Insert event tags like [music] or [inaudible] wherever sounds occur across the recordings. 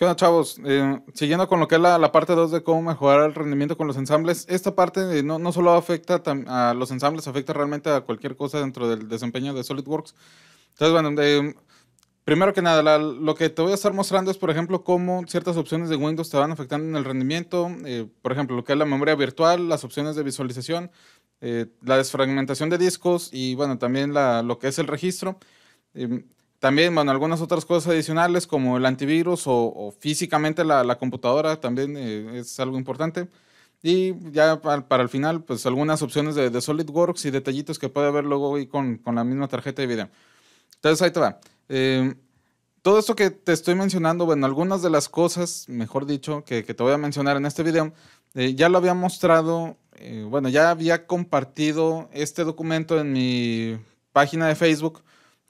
¿Qué chavos? Eh, siguiendo con lo que es la, parte 2 de cómo mejorar el rendimiento con los ensambles, esta parte eh, no, no solo afecta a los ensambles, afecta realmente a cualquier cosa dentro del desempeño de SolidWorks. Entonces, bueno, primero que nada, lo que te voy a estar mostrando es, por ejemplo, cómo ciertas opciones de Windows te van afectando en el rendimiento. Eh, por ejemplo, lo que es la memoria virtual, las opciones de visualización, la desfragmentación de discos y, bueno, también lo que es el registro. Em, también, bueno, algunas otras cosas adicionales como el antivirus o, físicamente la, la, computadora también eh, es algo importante. Y ya para, para el final, pues algunas opciones de, de, SolidWorks y detallitos que puede haber luego y con, con la misma tarjeta de video. Entonces ahí te va. Em, todo esto que te estoy mencionando, bueno, algunas de las cosas, mejor dicho, que, que te voy a mencionar en este video, eh, ya lo había mostrado, eh, bueno, ya había compartido este documento en mi página de Facebook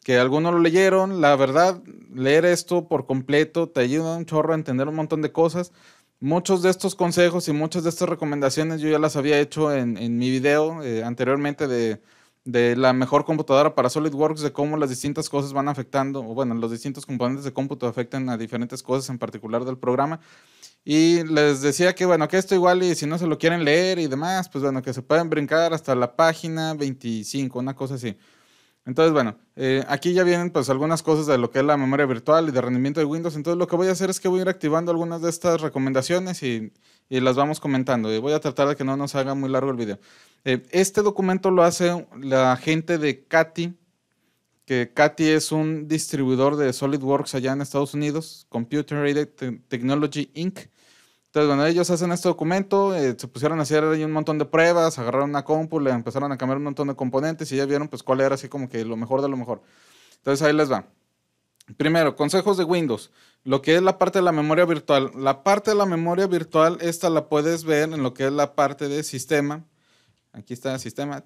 que algunos lo leyeron. La verdad, leer esto por completo te ayuda un chorro a entender un montón de cosas. Muchos de estos consejos y muchas de estas recomendaciones yo ya las había hecho en, mi video eh, anteriormente de, de, la mejor computadora para SolidWorks, de cómo las distintas cosas van afectando, o bueno, los distintos componentes de cómputo afectan a diferentes cosas en particular del programa. Y les decía que, bueno, que esto igual y si no se lo quieren leer y demás, pues bueno, que se pueden brincar hasta la página 25, una cosa así. Entonces, bueno, eh, aquí ya vienen pues algunas cosas de lo que es la memoria virtual y de rendimiento de Windows. Entonces, lo que voy a hacer es que voy a ir activando algunas de estas recomendaciones y, las vamos comentando. Y voy a tratar de que no nos haga muy largo el video. Eh, este documento lo hace la gente de Katy, que Katy es un distribuidor de SolidWorks allá en Estados Unidos, Computer Aided Technology Inc. Entonces, bueno, ellos hacen este documento, eh, se pusieron a hacer ahí un montón de pruebas, agarraron una compu, le empezaron a cambiar un montón de componentes y ya vieron pues cuál era así como que lo mejor de lo mejor. Entonces ahí les va. Primero, consejos de Windows. Lo que es la parte de la memoria virtual. La parte de la memoria virtual, esta la puedes ver en lo que es la parte de sistema. Aquí está el sistema.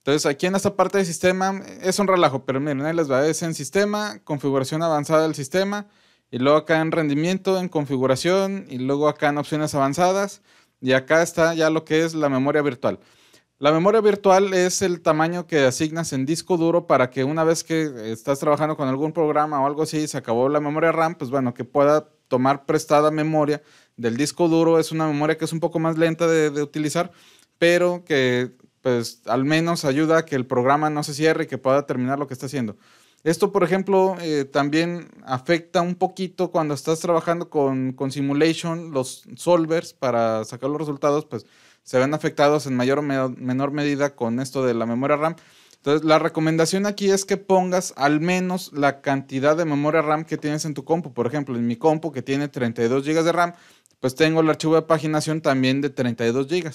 Entonces, aquí en esta parte de sistema es un relajo, pero miren, ahí les va. Es en sistema, configuración avanzada del sistema, y luego acá en rendimiento, en configuración, y luego acá en opciones avanzadas, y acá está ya lo que es la memoria virtual. La memoria virtual es el tamaño que asignas en disco duro para que una vez que estás trabajando con algún programa o algo así y se acabó la memoria RAM, pues bueno, que pueda tomar prestada memoria del disco duro. Es una memoria que es un poco más lenta de, utilizar, pero que pues al menos ayuda a que el programa no se cierre y que pueda terminar lo que está haciendo. Esto, por ejemplo, eh, también afecta un poquito cuando estás trabajando con, con, simulation, los solvers para sacar los resultados, pues se ven afectados en mayor o menor medida con esto de la memoria RAM. Entonces, la recomendación aquí es que pongas al menos la cantidad de memoria RAM que tienes en tu compu. Por ejemplo, en mi compu que tiene 32 GB de RAM, pues tengo el archivo de paginación también de 32 GB.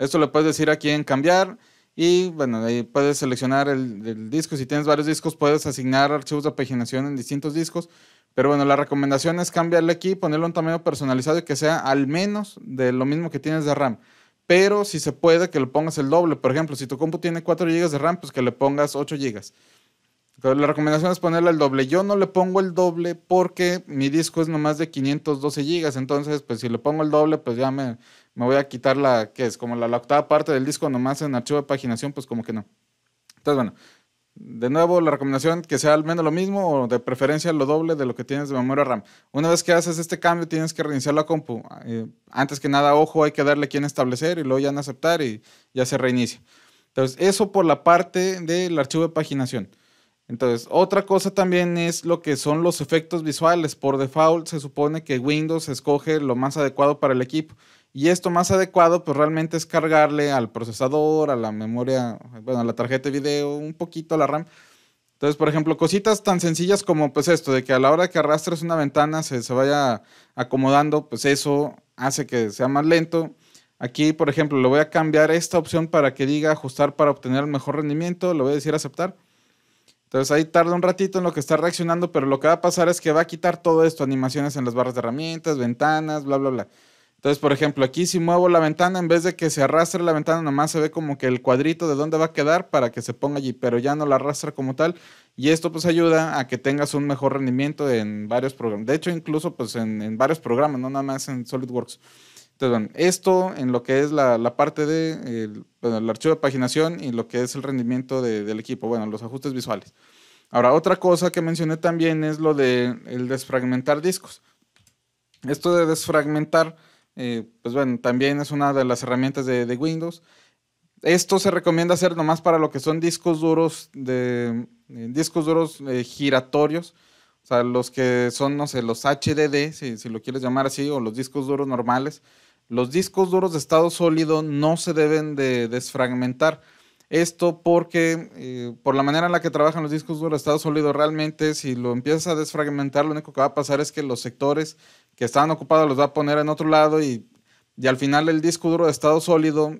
Esto lo puedes decir aquí en cambiar y bueno, ahí puedes seleccionar el, disco. Si tienes varios discos, puedes asignar archivos de paginación en distintos discos. Pero bueno, la recomendación es cambiarle aquí, ponerle un tamaño personalizado que sea al menos de lo mismo que tienes de RAM. Pero si se puede, que le pongas el doble. Por ejemplo, si tu compu tiene 4 GB de RAM, pues que le pongas 8 GB. La recomendación es ponerle el doble. Yo no le pongo el doble porque mi disco es nomás de 512 GB. Entonces, pues si le pongo el doble, pues ya me, me voy a quitar la, que es como la, octava parte del disco nomás en archivo de paginación, pues como que no. Entonces, bueno, de nuevo la recomendación que sea al menos lo mismo o de preferencia lo doble de lo que tienes de memoria RAM. Una vez que haces este cambio tienes que reiniciar la compu. Eh, antes que nada, ojo, hay que darle quien establecer y luego ya en aceptar y ya se reinicia. Entonces, eso por la parte del archivo de paginación. Entonces, otra cosa también es lo que son los efectos visuales. Por default se supone que Windows escoge lo más adecuado para el equipo. Y esto más adecuado, pues realmente es cargarle al procesador, a la memoria, bueno, a la tarjeta de video, un poquito a la RAM. Entonces, por ejemplo, cositas tan sencillas como pues esto, de que a la hora que arrastres una ventana se, se vaya acomodando, pues eso hace que sea más lento. Aquí, por ejemplo, le voy a cambiar esta opción para que diga ajustar para obtener el mejor rendimiento, le voy a decir aceptar. Entonces ahí tarda un ratito en lo que está reaccionando, pero lo que va a pasar es que va a quitar todo esto, animaciones en las barras de herramientas, ventanas, bla, bla, bla. Entonces, por ejemplo, aquí si muevo la ventana, en vez de que se arrastre la ventana, más se ve como que el cuadrito de dónde va a quedar para que se ponga allí, pero ya no la arrastra como tal. Y esto pues ayuda a que tengas un mejor rendimiento en varios programas. De hecho, incluso pues en, varios programas, no nada más en SolidWorks. Entonces, bueno, esto en lo que es la, parte de el, archivo de paginación y lo que es el rendimiento del equipo, bueno, los ajustes visuales. Ahora, otra cosa que mencioné también es lo de el desfragmentar discos. Esto de desfragmentar eh, pues bueno, también es una de las herramientas de, Windows. Esto se recomienda hacer nomás para lo que son discos duros de eh, discos duros eh, giratorios. O sea, los que son, no sé, los HDD, si, si, lo quieres llamar así, o los discos duros normales. Los discos duros de estado sólido no se deben de desfragmentar. Esto porque por la manera en la que trabajan los discos duros de estado sólido, realmente si lo empiezas a desfragmentar, lo único que va a pasar es que los sectores que estaban ocupados los va a poner en otro lado y, y al final el disco duro de estado sólido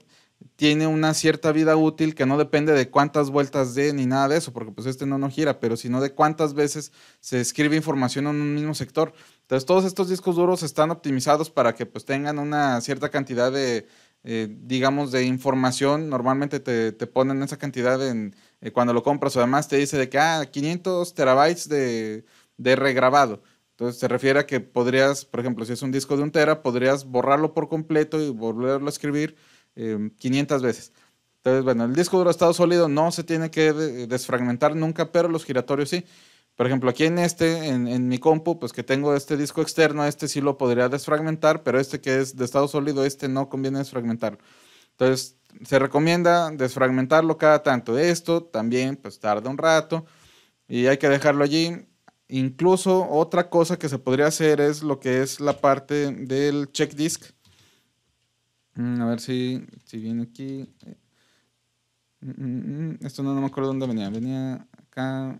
tiene una cierta vida útil que no depende de cuántas vueltas dé ni nada de eso, porque pues este no, no gira, pero sino de cuántas veces se escribe información en un mismo sector. Entonces todos estos discos duros están optimizados para que pues tengan una cierta cantidad de, eh, digamos, de información. Normalmente te, ponen esa cantidad en, eh, cuando lo compras o además te dice de que, ah, 500 terabytes de, de regrabado. Entonces se refiere a que podrías, por ejemplo, si es un disco de un tera, podrías borrarlo por completo y volverlo a escribir 500 em, veces. Entonces, bueno, el disco duro estado sólido no se tiene que desfragmentar nunca, pero los giratorios sí. Por ejemplo, aquí en este, en, en, mi compu, pues que tengo este disco externo, este sí lo podría desfragmentar, pero este que es de estado sólido, este no conviene desfragmentarlo. Entonces, se recomienda desfragmentarlo cada tanto. Esto también, pues tarda un rato y hay que dejarlo allí Incluso otra cosa que se podría hacer es lo que es la parte del check disk. Mm, a ver si, si viene aquí. Eh, mm, mm, esto no, no me acuerdo dónde venía. Venía acá.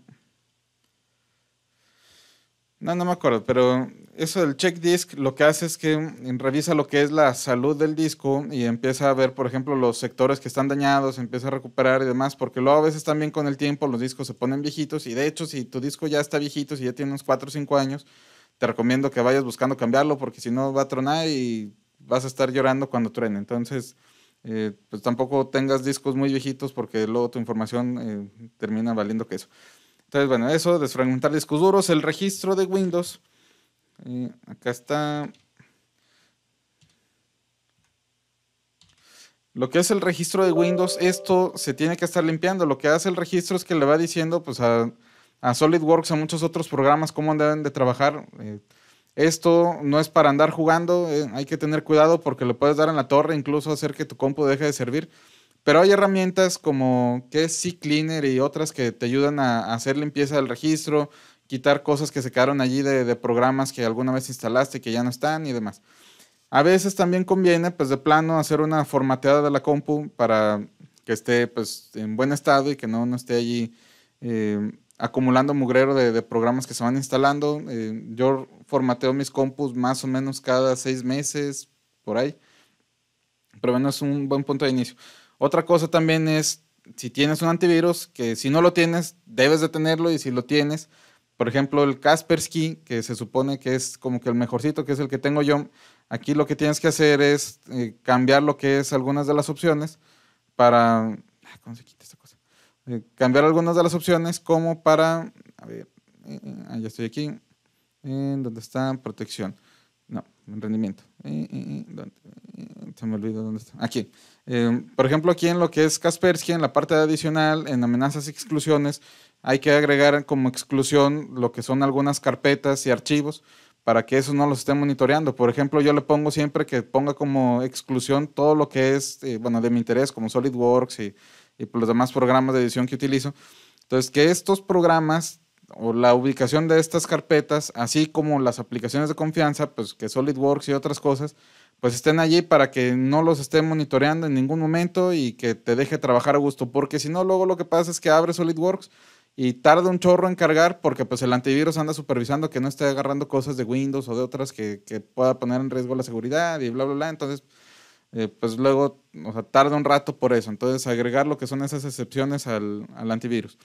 No, no me acuerdo, pero eso del check disk lo que hace es que mm, revisa lo que es la salud del disco y empieza a ver, por ejemplo, los sectores que están dañados, empieza a recuperar y demás, porque luego a veces también con el tiempo los discos se ponen viejitos y de hecho si tu disco ya está viejito, si ya tiene unos 4 o 5 años, te recomiendo que vayas buscando cambiarlo porque si no va a tronar y vas a estar llorando cuando truene. Entonces, eh, pues tampoco tengas discos muy viejitos porque luego tu información eh, termina valiendo queso. Entonces, bueno, eso, desfragmentar discos duros, el registro de Windows. Eh, acá está. Lo que es el registro de Windows, esto se tiene que estar limpiando. Lo que hace el registro es que le va diciendo pues, a, SolidWorks, a muchos otros programas, cómo deben de trabajar. Eh, esto no es para andar jugando, eh, hay que tener cuidado porque le puedes dar en la torre, incluso hacer que tu compu deje de servir. Pero hay herramientas como que es cleaner y otras que te ayudan a, a hacer limpieza del registro, quitar cosas que se quedaron allí de, programas que alguna vez instalaste que ya no están y demás. A veces también conviene, pues de plano, hacer una formateada de la compu para que esté pues en buen estado y que no, no esté allí eh, acumulando mugrero de, programas que se van instalando. Eh, yo formateo mis compus más o menos cada seis meses, por ahí. Pero bueno, es un buen punto de inicio. Otra cosa también es, si tienes un antivirus, que si no lo tienes, debes de tenerlo y si lo tienes, por ejemplo, el Kaspersky, que se supone que es como que el mejorcito, que es el que tengo yo, aquí lo que tienes que hacer es eh, cambiar lo que es algunas de las opciones para... ¿Cómo se quita esta cosa? Eh, cambiar algunas de las opciones como para... A ver, eh, ah, ya estoy aquí. ¿Dónde está? Protección rendimiento. se me olvidó dónde está. Aquí. Eh, por ejemplo, aquí en lo que es Kaspersky, en la parte adicional, en amenazas y exclusiones, hay que agregar como exclusión lo que son algunas carpetas y archivos para que eso no los esté monitoreando. Por ejemplo, yo le pongo siempre que ponga como exclusión todo lo que es, eh, bueno, de mi interés, como SolidWorks y, y pues, los demás programas de edición que utilizo. Entonces, que estos programas o la ubicación de estas carpetas, así como las aplicaciones de confianza, pues que SolidWorks y otras cosas, pues estén allí para que no los estén monitoreando en ningún momento y que te deje trabajar a gusto, porque si no, luego lo que pasa es que abre SolidWorks y tarda un chorro en cargar porque pues el antivirus anda supervisando que no esté agarrando cosas de Windows o de otras que, pueda poner en riesgo la seguridad y bla, bla, bla. Entonces, eh, pues luego, o sea, tarda un rato por eso. Entonces, agregar lo que son esas excepciones al, al antivirus.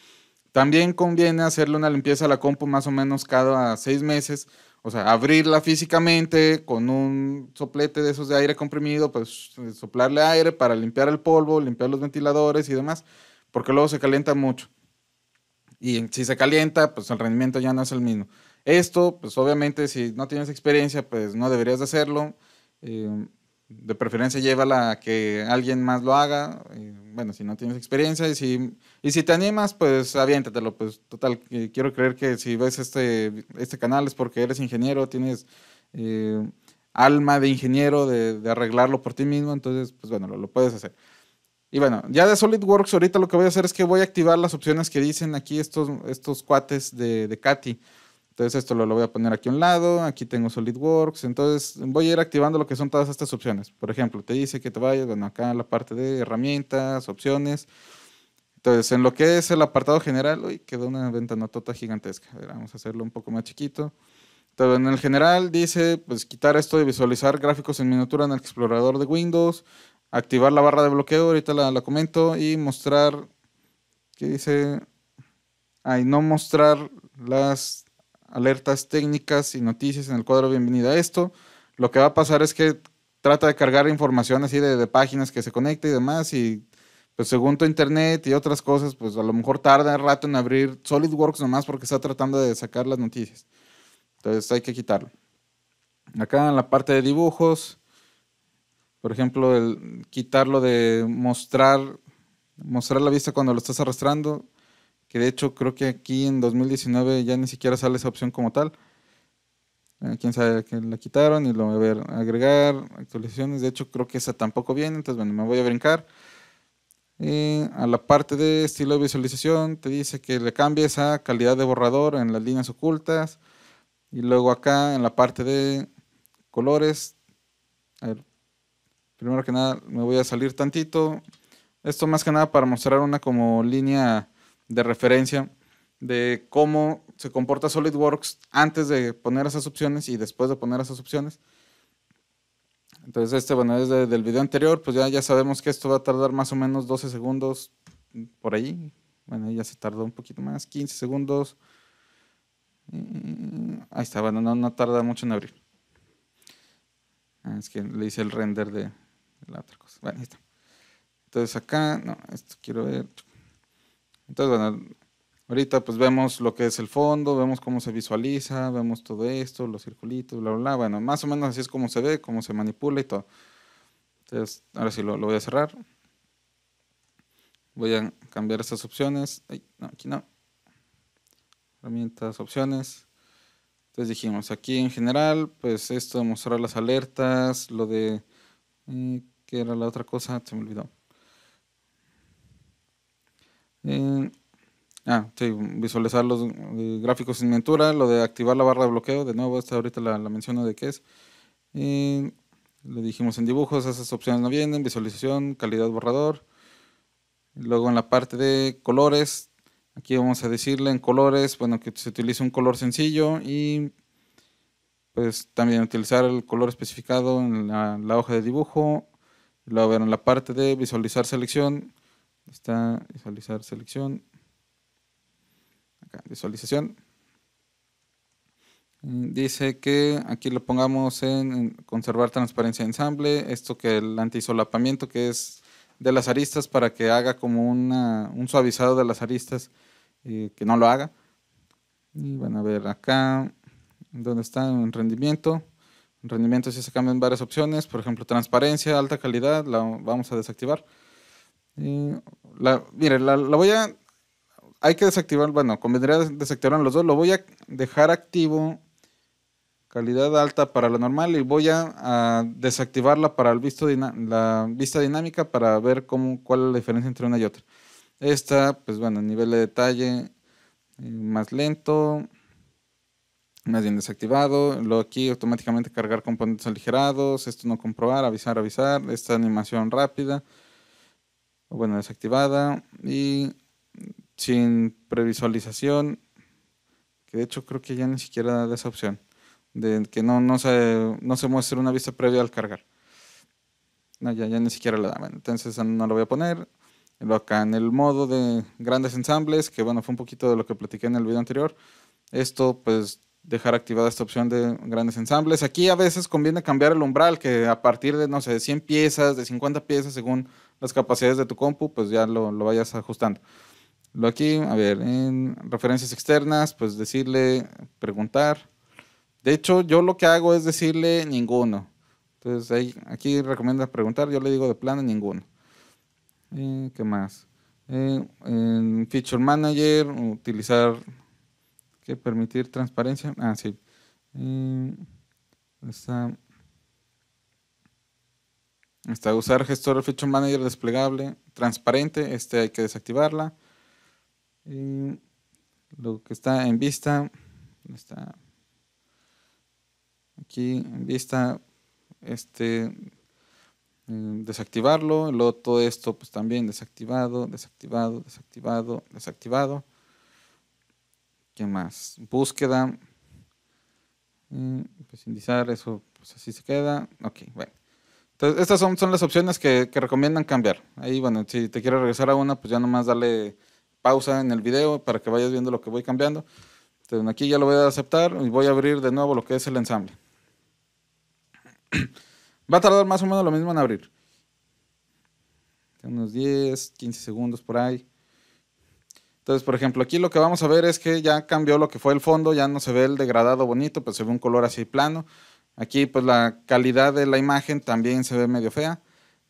También conviene hacerle una limpieza a la compu más o menos cada seis meses. O sea, abrirla físicamente con un soplete de esos de aire comprimido, pues eh, soplarle aire para limpiar el polvo, limpiar los ventiladores y demás, porque luego se calienta mucho. Y si se calienta, pues el rendimiento ya no es el mismo. Esto, pues obviamente, si no tienes experiencia, pues no deberías de hacerlo. Eh, de preferencia llévala a que alguien más lo haga. bueno, si no tienes experiencia y si, y si te animas, pues aviéntatelo. Pues total, quiero creer que si ves este, este canal es porque eres ingeniero, tienes eh, alma de ingeniero, de, arreglarlo por ti mismo, entonces, pues bueno, lo, puedes hacer. Y bueno, ya de SolidWorks ahorita lo que voy a hacer es que voy a activar las opciones que dicen aquí estos, estos cuates de, de Katy. Entonces esto lo, voy a poner aquí a un lado, aquí tengo SolidWorks, entonces voy a ir activando lo que son todas estas opciones. Por ejemplo, te dice que te vayas, bueno, acá en la parte de herramientas, opciones. Entonces, en lo que es el apartado general, uy, quedó una ventanotota gigantesca. vamos a hacerlo un poco más chiquito. Entonces, en el general dice, pues quitar esto y visualizar gráficos en miniatura en el explorador de Windows, activar la barra de bloqueo, ahorita la, la comento, y mostrar, ¿qué dice? Ay, no mostrar las alertas técnicas y noticias en el cuadro bienvenida a esto. Lo que va a pasar es que trata de cargar información así de, páginas que se conecta y demás y pues según tu internet y otras cosas, pues a lo mejor tarda un rato en abrir SolidWorks nomás porque está tratando de sacar las noticias. Entonces hay que quitarlo. Acá en la parte de dibujos, por ejemplo, el quitarlo de mostrar, mostrar la vista cuando lo estás arrastrando, que de hecho creo que aquí en 2019 ya ni siquiera sale esa opción como tal. Eh, quién sabe que la quitaron y lo voy a ver, agregar, actualizaciones. De hecho, creo que esa tampoco viene, entonces bueno, me voy a brincar. Eh, a la parte de estilo de visualización, te dice que le cambies a calidad de borrador en las líneas ocultas. Y luego acá en la parte de colores, a primero que nada me voy a salir tantito. Esto más que nada para mostrar una como línea de referencia de cómo se comporta SolidWorks antes de poner esas opciones y después de poner esas opciones. Entonces, este, bueno, es del video anterior, pues ya, ya sabemos que esto va a tardar más o menos 12 segundos por ahí. Bueno, ya se tardó un poquito más, 15 segundos. Mm, ahí está, bueno, no, no tarda mucho en abrir. Ah, es que le hice el render de, de la otra cosa. Bueno, ahí está. Entonces acá, no, esto quiero ver. Entonces, bueno, ahorita pues vemos lo que es el fondo, vemos cómo se visualiza, vemos todo esto, los circulitos, bla, bla, bla. Bueno, más o menos así es como se ve, cómo se manipula y todo. Entonces, ahora sí lo, voy a cerrar. Voy a cambiar estas opciones. Ay, no, aquí no. Herramientas, opciones. Entonces dijimos, aquí en general, pues esto de mostrar las alertas, lo de... Eh, ¿Qué era la otra cosa? Se me olvidó. Eh, ah, sí, visualizar los eh, gráficos sin ventura, lo de activar la barra de bloqueo, de nuevo, esta ahorita la, la menciono de qué es. Eh, le dijimos en dibujos, esas opciones no vienen, visualización, calidad borrador. Luego en la parte de colores, aquí vamos a decirle en colores, bueno, que se utilice un color sencillo y pues también utilizar el color especificado en la, la hoja de dibujo. Luego en la parte de visualizar selección, Está visualizar selección. visualización. Mm, dice que aquí lo pongamos en conservar transparencia de ensamble, esto que el antisolapamiento que es de las aristas para que haga como una, un suavizado de las aristas, y eh, que no lo haga. Y van a ver acá, donde está en rendimiento. En rendimiento si se cambian varias opciones, por ejemplo transparencia, alta calidad, la vamos a desactivar. Y la, mire, la, voy a. Hay que desactivar. Bueno, convendría desactivar los dos. Lo voy a dejar activo. Calidad alta para la normal. Y voy a, desactivarla para el visto la vista dinámica para ver cuál es la diferencia entre una y otra. Esta, pues bueno, nivel de detalle eh, más lento, más bien desactivado. Luego aquí automáticamente cargar componentes aligerados. Esto no comprobar, avisar, avisar. Esta animación rápida bueno, desactivada y sin previsualización, que de hecho creo que ya ni siquiera da esa opción, de que no, no, se, no muestre una vista previa al cargar. No, ya, ya ni siquiera la da. Entonces no lo voy a poner. Lo acá en el modo de grandes ensambles, que bueno, fue un poquito de lo que platiqué en el video anterior. Esto, pues, dejar activada esta opción de grandes ensambles. Aquí a veces conviene cambiar el umbral, que a partir de, no sé, de 100 piezas, de 50 piezas, según las capacidades de tu compu, pues ya lo, vayas ajustando. Lo aquí, a ver, en referencias externas, pues decirle, preguntar. De hecho, yo lo que hago es decirle ninguno. Entonces, aquí recomienda preguntar, yo le digo de plano ninguno. Eh, ¿Qué más? Eh, en Feature Manager, utilizar, ¿qué? Permitir transparencia. Ah, sí. Eh, está, Está usar gestor de feature manager desplegable transparente, este hay que desactivarla. lo que está en vista, está aquí en vista, este eh, desactivarlo, luego todo esto pues también desactivado, desactivado, desactivado, desactivado. ¿Qué más? Búsqueda. Pues indizar, eso pues así se queda. Ok, bueno. Entonces, estas son, las opciones que, recomiendan cambiar. Ahí, bueno, si te quieres regresar a una, pues ya nomás dale pausa en el video para que vayas viendo lo que voy cambiando. Entonces, aquí ya lo voy a aceptar y voy a abrir de nuevo lo que es el ensamble. [clears throat] Va a tardar más o menos lo mismo en abrir. Unos 10, 15 segundos por ahí. Entonces, por ejemplo, aquí lo que vamos a ver es que ya cambió lo que fue el fondo, ya no se ve el degradado bonito, pero pues se ve un color así plano. Aquí pues la calidad de la imagen también se ve medio fea.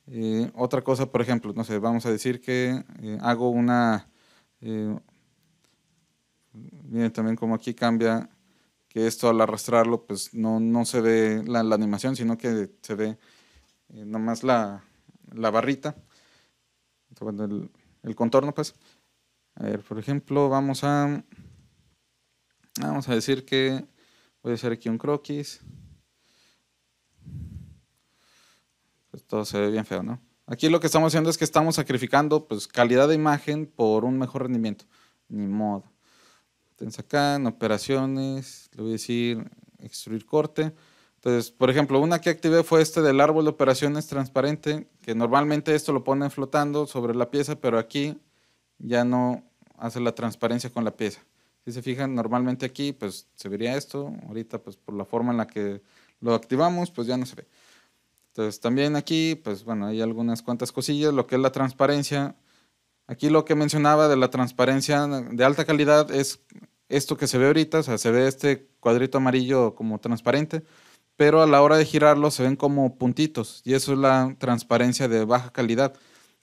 Eh, otra cosa, por ejemplo, no sé, vamos a decir que eh, hago una... Eh, miren también como aquí cambia que esto al arrastrarlo pues no, se ve la, animación, sino que se ve nomás la, la barrita, el, contorno pues. A ver, por ejemplo, vamos a... Vamos a decir que voy a hacer aquí un croquis. Pues, todo se ve bien feo, ¿no? Aquí lo que estamos haciendo es que estamos sacrificando pues, calidad de imagen por un mejor rendimiento. Ni modo. Entonces acá en operaciones, le voy a decir extruir corte. Entonces, por ejemplo, una que activé fue este del árbol de operaciones transparente, que normalmente esto lo ponen flotando sobre la pieza, pero aquí ya no hace la transparencia con la pieza. Si se fijan, normalmente aquí pues se vería esto, ahorita pues por la forma en la que lo activamos, pues ya no se ve. Entonces también aquí, pues bueno, hay algunas cuantas cosillas, lo que es la transparencia. Aquí lo que mencionaba de la transparencia de alta calidad es esto que se ve ahorita, o sea, se ve este cuadrito amarillo como transparente, pero a la hora de girarlo se ven como puntitos y eso es la transparencia de baja calidad.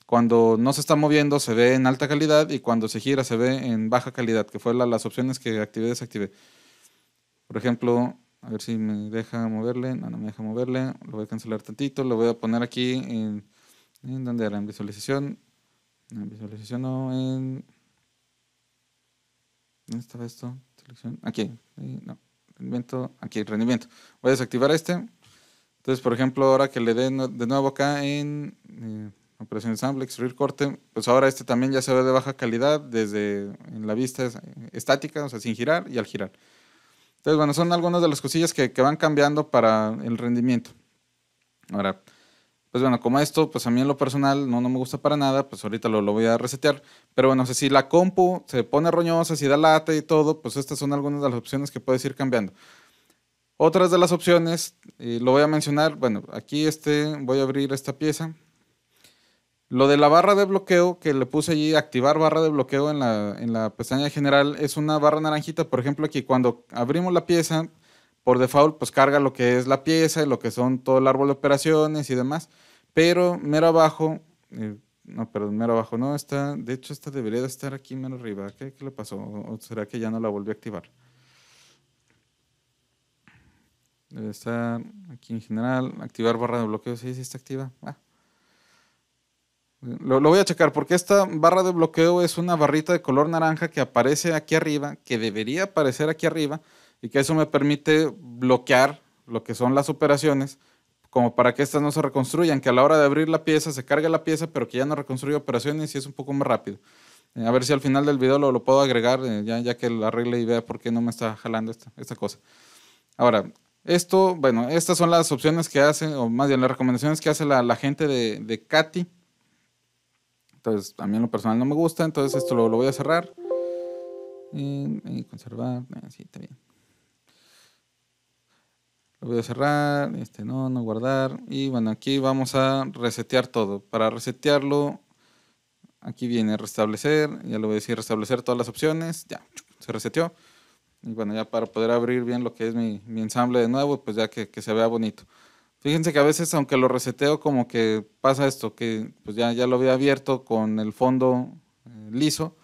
Cuando no se está moviendo se ve en alta calidad y cuando se gira se ve en baja calidad, que fue las opciones que activé y desactivé. Por ejemplo, a ver si me deja moverle. No, no me deja moverle. Lo voy a cancelar tantito. Lo voy a poner aquí en. dónde era? En visualización. En visualización no, en. ¿Dónde estaba esto? Selección. Aquí. No. Rendimiento. Aquí, rendimiento. Voy a desactivar este. Entonces, por ejemplo, ahora que le den de nuevo acá en eh, operación sample, extruir corte, pues ahora este también ya se ve de baja calidad desde en la vista eh, estática, o sea, sin girar y al girar. Entonces, bueno, son algunas de las cosillas que, van cambiando para el rendimiento. Ahora, pues bueno, como esto, pues a mí en lo personal no, no me gusta para nada, pues ahorita lo, lo voy a resetear. Pero bueno, si la compu se pone roñosa, si da lata y todo, pues estas son algunas de las opciones que puedes ir cambiando. Otras de las opciones, y lo voy a mencionar, bueno, aquí este, voy a abrir esta pieza, lo de la barra de bloqueo que le puse allí, activar barra de bloqueo en la, en la pestaña general, es una barra naranjita, por ejemplo, aquí cuando abrimos la pieza, por default, pues carga lo que es la pieza y lo que son todo el árbol de operaciones y demás. Pero mero abajo, eh, no, perdón, mero abajo no está, de hecho esta debería de estar aquí mero arriba. ¿Qué, ¿Qué, le pasó? ¿O será que ya no la volvió a activar? Debe estar aquí en general, activar barra de bloqueo, sí, sí está activa. Ah. Lo, voy a checar porque esta barra de bloqueo es una barrita de color naranja que aparece aquí arriba, que debería aparecer aquí arriba, y que eso me permite bloquear lo que son las operaciones, como para que estas no se reconstruyan, que a la hora de abrir la pieza se cargue la pieza, pero que ya no reconstruye operaciones y es un poco más rápido. Eh, a ver si al final del video lo, lo puedo agregar, eh, ya, ya que lo arregle y vea por qué no me está jalando esta, esta cosa. Ahora, esto, bueno, estas son las opciones que hace, o más bien las recomendaciones que hace la, gente de, de Katy entonces, a mí lo personal no me gusta, entonces esto lo, voy a cerrar. Y, conservar, así eh, está bien. Lo voy a cerrar, este no, no guardar. Y bueno, aquí vamos a resetear todo. Para resetearlo, aquí viene restablecer, ya le voy a decir restablecer todas las opciones, ya, se reseteó. Y bueno, ya para poder abrir bien lo que es mi, ensamble de nuevo, pues ya que se vea bonito. Fíjense que a veces, aunque lo reseteo, como que pasa esto, que pues ya, ya lo había abierto con el fondo eh, liso.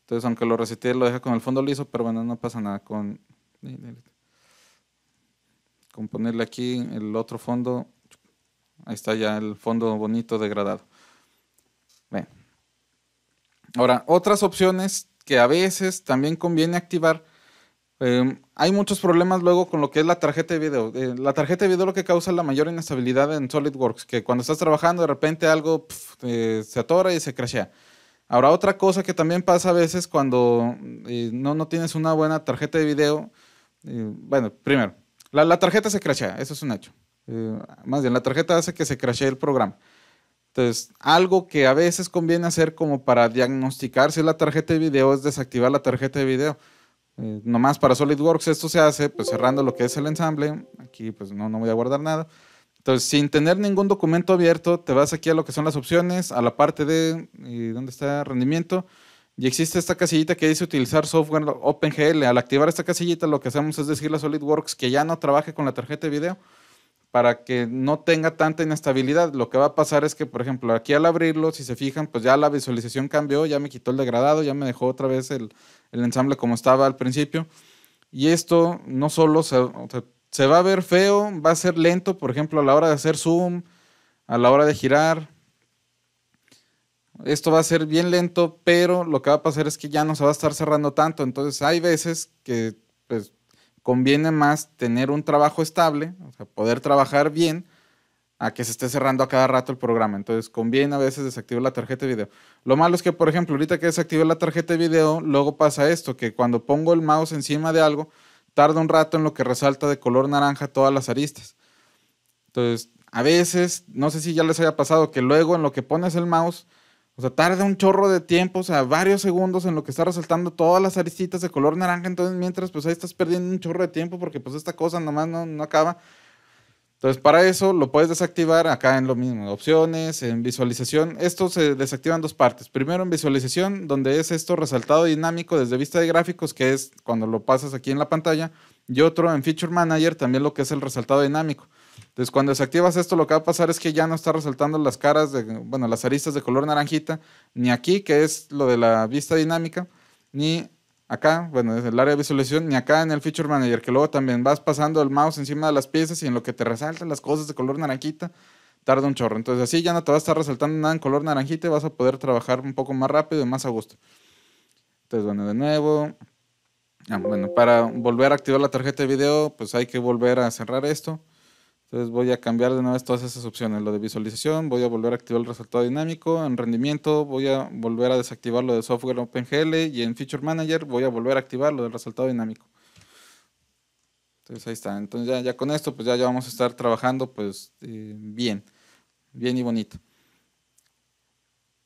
Entonces, aunque lo reseteé, lo deja con el fondo liso, pero bueno, no pasa nada con, con ponerle aquí el otro fondo. Ahí está ya el fondo bonito degradado. Ahora, otras opciones que a veces también conviene activar Em, hay muchos problemas luego con lo que es la tarjeta de video. Eh, la tarjeta de video lo que causa la mayor inestabilidad en SolidWorks, que cuando estás trabajando de repente algo eh, se atora y se crashea. Ahora, otra cosa que también pasa a veces cuando eh, no, no tienes una buena tarjeta de video, bueno, primero, la, la, tarjeta se crashea, eso es un hecho. más bien, la tarjeta hace que se crashee el programa. Entonces, algo que a veces conviene hacer como para diagnosticar si es la tarjeta de video es desactivar la tarjeta de video. Eh, nomás para SolidWorks esto se hace pues cerrando lo que es el ensamble. Aquí pues no, no voy a guardar nada. Entonces, sin tener ningún documento abierto, te vas aquí a lo que son las opciones, a la parte de y eh, dónde está rendimiento. Y existe esta casillita que dice utilizar software OpenGL. Al activar esta casillita, lo que hacemos es decirle a SolidWorks que ya no trabaje con la tarjeta de video para que no tenga tanta inestabilidad. Lo que va a pasar es que, por ejemplo, aquí al abrirlo, si se fijan, pues ya la visualización cambió, ya me quitó el degradado, ya me dejó otra vez el, ensamble como estaba al principio. Y esto no solo se, se, va a ver feo, va a ser lento, por ejemplo, a la hora de hacer zoom, a la hora de girar. Esto va a ser bien lento, pero lo que va a pasar es que ya no se va a estar cerrando tanto. Entonces hay veces que pues, conviene más tener un trabajo estable, o sea, poder trabajar bien, a que se esté cerrando a cada rato el programa. Entonces, conviene a veces desactivar la tarjeta de video. Lo malo es que, por ejemplo, ahorita que desactivé la tarjeta de video, luego pasa esto, que cuando pongo el mouse encima de algo, tarda un rato en lo que resalta de color naranja todas las aristas. Entonces, a veces, no sé si ya les haya pasado que luego en lo que pones el mouse, o sea, tarda un chorro de tiempo, o sea, varios segundos en lo que está resaltando todas las aristitas de color naranja. Entonces, mientras, pues ahí estás perdiendo un chorro de tiempo porque pues esta cosa nomás no, acaba. Entonces, para eso lo puedes desactivar acá en lo mismo, opciones, en visualización. Esto se desactiva en dos partes. Primero en visualización, donde es esto resaltado dinámico desde vista de gráficos, que es cuando lo pasas aquí en la pantalla. Y otro en Feature Manager, también lo que es el resaltado dinámico. Entonces, cuando desactivas esto, lo que va a pasar es que ya no está resaltando las caras de, bueno, las aristas de color naranjita, ni aquí, que es lo de la vista dinámica, ni acá, bueno, desde el área de visualización, ni acá en el Feature Manager, que luego también vas pasando el mouse encima de las piezas y en lo que te resaltan las cosas de color naranjita, tarda un chorro. Entonces, así ya no te va a estar resaltando nada en color naranjita y vas a poder trabajar un poco más rápido y más a gusto. Entonces, bueno, de nuevo. Ah, bueno, para volver a activar la tarjeta de video, pues hay que volver a cerrar esto. Entonces voy a cambiar de nuevo todas esas opciones, lo de visualización, voy a volver a activar el resultado dinámico, en rendimiento voy a volver a desactivar lo de software OpenGL y en Feature Manager voy a volver a activar lo del resultado dinámico. Entonces ahí está. Entonces ya, con esto pues ya, vamos a estar trabajando pues eh, bien, bien y bonito.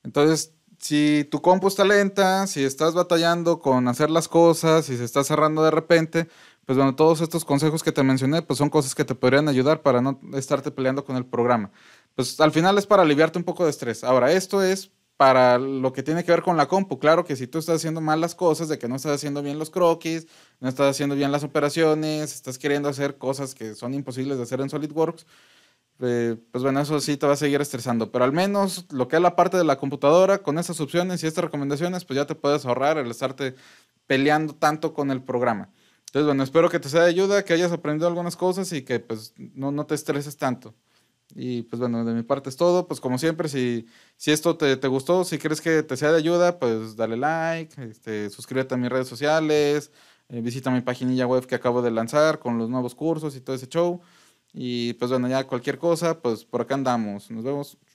Entonces si tu compu está lenta, si estás batallando con hacer las cosas, si se está cerrando de repente, pues bueno, todos estos consejos que te mencioné, pues son cosas que te podrían ayudar para no estarte peleando con el programa. Pues al final es para aliviarte un poco de estrés. Ahora, esto es para lo que tiene que ver con la compu. Claro que si tú estás haciendo mal las cosas, de que no estás haciendo bien los croquis, no estás haciendo bien las operaciones, estás queriendo hacer cosas que son imposibles de hacer en SolidWorks, eh, pues bueno, eso sí te va a seguir estresando. Pero al menos lo que es la parte de la computadora, con esas opciones y estas recomendaciones, pues ya te puedes ahorrar el estarte peleando tanto con el programa. Entonces, bueno, espero que te sea de ayuda, que hayas aprendido algunas cosas y que pues no, no te estreses tanto. Y pues bueno, de mi parte es todo. Pues como siempre, si, si esto te, te, gustó, si crees que te sea de ayuda, pues dale like, este, suscríbete a mis redes sociales, eh, visita mi paginilla web que acabo de lanzar con los nuevos cursos y todo ese show. Y pues bueno, ya cualquier cosa, pues por acá andamos. Nos vemos.